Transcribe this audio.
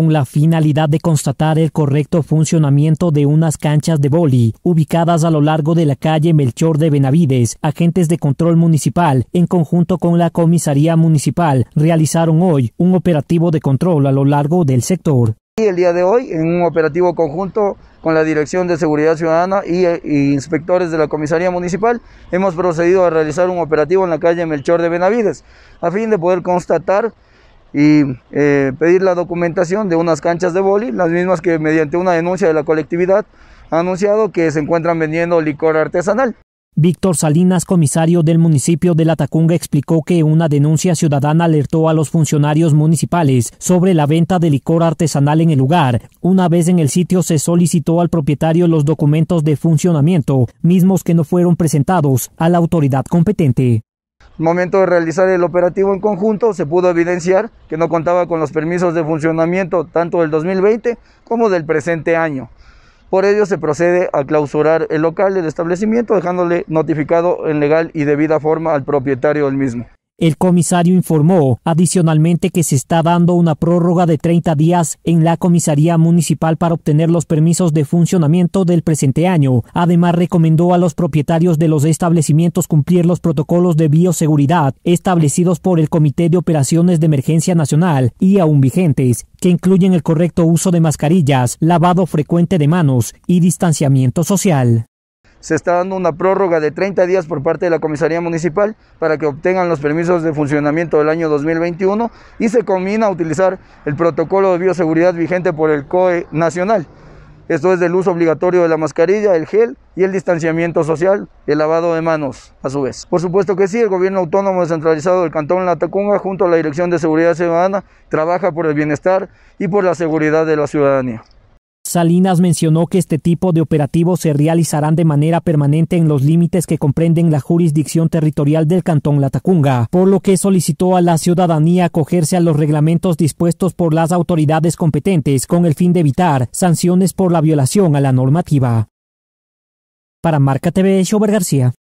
con la finalidad de constatar el correcto funcionamiento de unas canchas de boli ubicadas a lo largo de la calle Melchor de Benavides. Agentes de control municipal, en conjunto con la comisaría municipal, realizaron hoy un operativo de control a lo largo del sector. Y el día de hoy, en un operativo conjunto con la Dirección de Seguridad Ciudadana y, eh, inspectores de la Comisaría Municipal, hemos procedido a realizar un operativo en la calle Melchor de Benavides, a fin de poder constatar y eh, pedir la documentación de unas canchas de boli, las mismas que mediante una denuncia de la colectividad ha anunciado que se encuentran vendiendo licor artesanal. Víctor Salinas, comisario del municipio de La Tacunga, explicó que una denuncia ciudadana alertó a los funcionarios municipales sobre la venta de licor artesanal en el lugar. Una vez en el sitio se solicitó al propietario los documentos de funcionamiento, mismos que no fueron presentados a la autoridad competente momento de realizar el operativo en conjunto, se pudo evidenciar que no contaba con los permisos de funcionamiento tanto del 2020 como del presente año. Por ello se procede a clausurar el local del establecimiento dejándole notificado en legal y debida forma al propietario del mismo. El comisario informó adicionalmente que se está dando una prórroga de 30 días en la comisaría municipal para obtener los permisos de funcionamiento del presente año. Además, recomendó a los propietarios de los establecimientos cumplir los protocolos de bioseguridad establecidos por el Comité de Operaciones de Emergencia Nacional y aún vigentes, que incluyen el correcto uso de mascarillas, lavado frecuente de manos y distanciamiento social se está dando una prórroga de 30 días por parte de la Comisaría Municipal para que obtengan los permisos de funcionamiento del año 2021 y se combina a utilizar el protocolo de bioseguridad vigente por el COE nacional. Esto es del uso obligatorio de la mascarilla, el gel y el distanciamiento social, el lavado de manos a su vez. Por supuesto que sí, el gobierno autónomo descentralizado del Cantón La junto a la Dirección de Seguridad Ciudadana trabaja por el bienestar y por la seguridad de la ciudadanía. Salinas mencionó que este tipo de operativos se realizarán de manera permanente en los límites que comprenden la jurisdicción territorial del Cantón Latacunga, por lo que solicitó a la ciudadanía acogerse a los reglamentos dispuestos por las autoridades competentes con el fin de evitar sanciones por la violación a la normativa. Para Marca TV, García.